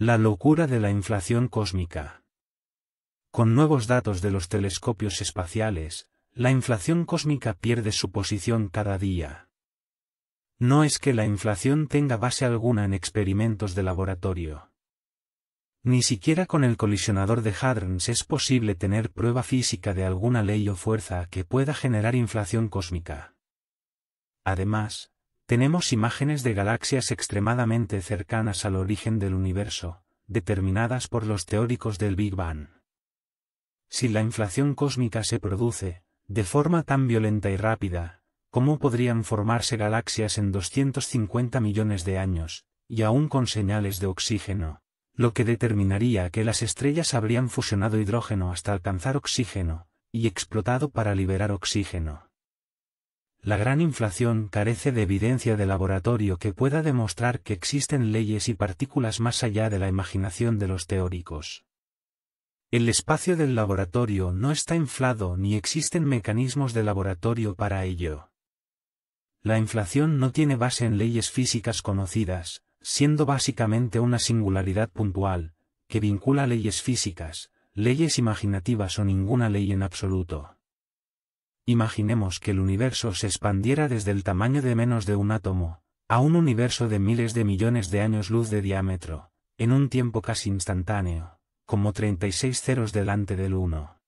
La locura de la inflación cósmica. Con nuevos datos de los telescopios espaciales, la inflación cósmica pierde su posición cada día. No es que la inflación tenga base alguna en experimentos de laboratorio. Ni siquiera con el colisionador de Hadrons es posible tener prueba física de alguna ley o fuerza que pueda generar inflación cósmica. Además, tenemos imágenes de galaxias extremadamente cercanas al origen del universo, determinadas por los teóricos del Big Bang. Si la inflación cósmica se produce, de forma tan violenta y rápida, ¿cómo podrían formarse galaxias en 250 millones de años, y aún con señales de oxígeno? Lo que determinaría que las estrellas habrían fusionado hidrógeno hasta alcanzar oxígeno, y explotado para liberar oxígeno. La gran inflación carece de evidencia de laboratorio que pueda demostrar que existen leyes y partículas más allá de la imaginación de los teóricos. El espacio del laboratorio no está inflado ni existen mecanismos de laboratorio para ello. La inflación no tiene base en leyes físicas conocidas, siendo básicamente una singularidad puntual, que vincula leyes físicas, leyes imaginativas o ninguna ley en absoluto. Imaginemos que el universo se expandiera desde el tamaño de menos de un átomo, a un universo de miles de millones de años luz de diámetro, en un tiempo casi instantáneo, como 36 ceros delante del 1.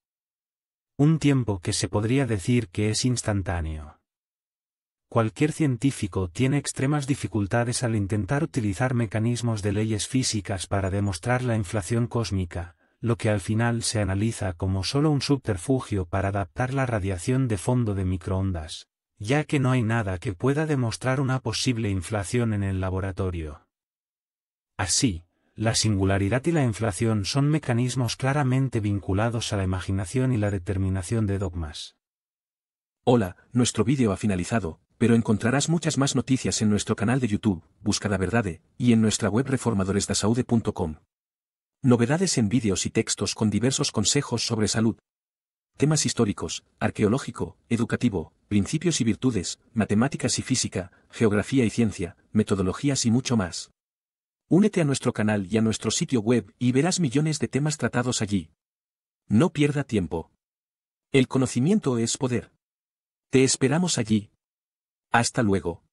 Un tiempo que se podría decir que es instantáneo cualquier científico tiene extremas dificultades al intentar utilizar mecanismos de leyes físicas para demostrar la inflación cósmica, lo que al final se analiza como solo un subterfugio para adaptar la radiación de fondo de microondas, ya que no hay nada que pueda demostrar una posible inflación en el laboratorio. Así, la singularidad y la inflación son mecanismos claramente vinculados a la imaginación y la determinación de dogmas. Hola, nuestro vídeo ha finalizado, pero encontrarás muchas más noticias en nuestro canal de YouTube, Buscada Verdade, y en nuestra web reformadoresdasaude.com. Novedades en vídeos y textos con diversos consejos sobre salud. Temas históricos, arqueológico, educativo, principios y virtudes, matemáticas y física, geografía y ciencia, metodologías y mucho más. Únete a nuestro canal y a nuestro sitio web y verás millones de temas tratados allí. No pierda tiempo. El conocimiento es poder. Te esperamos allí. Hasta luego.